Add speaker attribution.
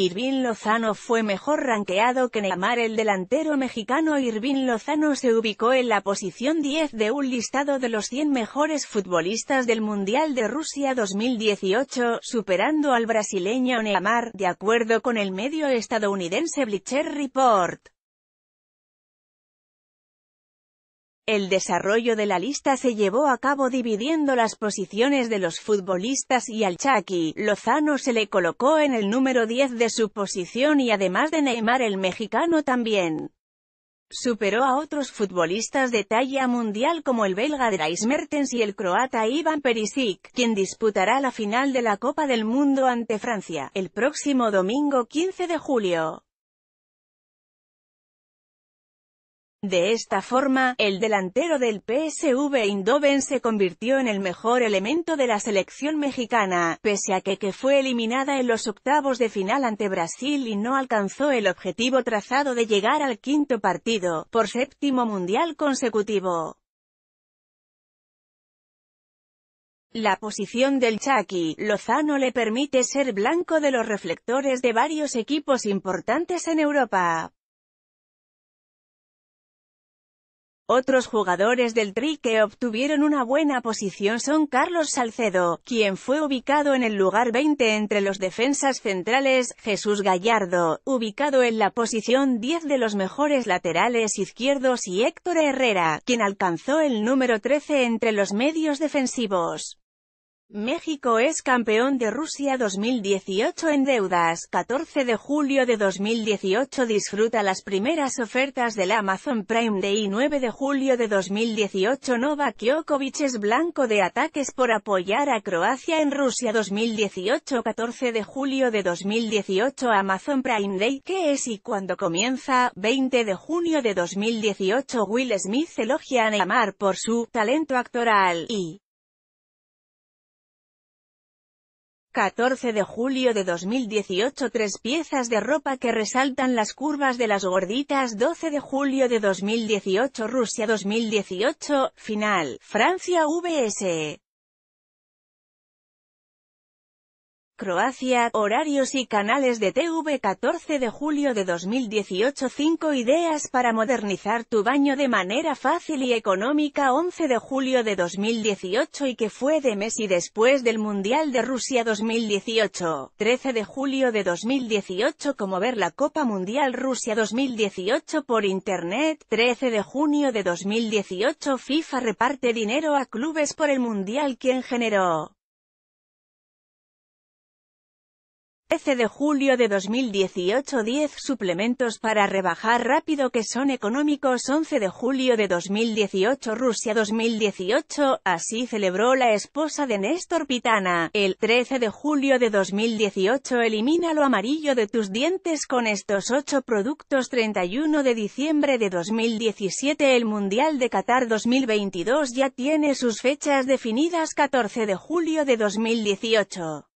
Speaker 1: Irvin Lozano fue mejor ranqueado que Neymar el delantero mexicano Irvin Lozano se ubicó en la posición 10 de un listado de los 100 mejores futbolistas del Mundial de Rusia 2018, superando al brasileño Neymar, de acuerdo con el medio estadounidense Bleacher Report. El desarrollo de la lista se llevó a cabo dividiendo las posiciones de los futbolistas y al Chucky Lozano se le colocó en el número 10 de su posición y además de Neymar el mexicano también. Superó a otros futbolistas de talla mundial como el belga Dries Mertens y el croata Ivan Perisic, quien disputará la final de la Copa del Mundo ante Francia, el próximo domingo 15 de julio. De esta forma, el delantero del PSV Eindhoven se convirtió en el mejor elemento de la selección mexicana, pese a que, que fue eliminada en los octavos de final ante Brasil y no alcanzó el objetivo trazado de llegar al quinto partido, por séptimo mundial consecutivo. La posición del Chucky, Lozano le permite ser blanco de los reflectores de varios equipos importantes en Europa. Otros jugadores del Tri que obtuvieron una buena posición son Carlos Salcedo, quien fue ubicado en el lugar 20 entre los defensas centrales, Jesús Gallardo, ubicado en la posición 10 de los mejores laterales izquierdos y Héctor Herrera, quien alcanzó el número 13 entre los medios defensivos. México es campeón de Rusia 2018 en deudas. 14 de julio de 2018 disfruta las primeras ofertas del Amazon Prime Day 9 de julio de 2018 Novak Djokovic es blanco de ataques por apoyar a Croacia en Rusia 2018 14 de julio de 2018 Amazon Prime Day ¿Qué es y cuándo comienza? 20 de junio de 2018 Will Smith elogia a Neymar por su talento actoral y 14 de julio de 2018 Tres piezas de ropa que resaltan las curvas de las gorditas 12 de julio de 2018 Rusia 2018, final, Francia VS. Croacia, horarios y canales de TV 14 de julio de 2018 5 ideas para modernizar tu baño de manera fácil y económica 11 de julio de 2018 y que fue de mes y después del Mundial de Rusia 2018, 13 de julio de 2018 como ver la Copa Mundial Rusia 2018 por Internet, 13 de junio de 2018 FIFA reparte dinero a clubes por el Mundial quien generó 13 de julio de 2018 10 suplementos para rebajar rápido que son económicos 11 de julio de 2018 Rusia 2018 así celebró la esposa de Néstor Pitana el 13 de julio de 2018 elimina lo amarillo de tus dientes con estos 8 productos 31 de diciembre de 2017 el Mundial de Qatar 2022 ya tiene sus fechas definidas 14 de julio de 2018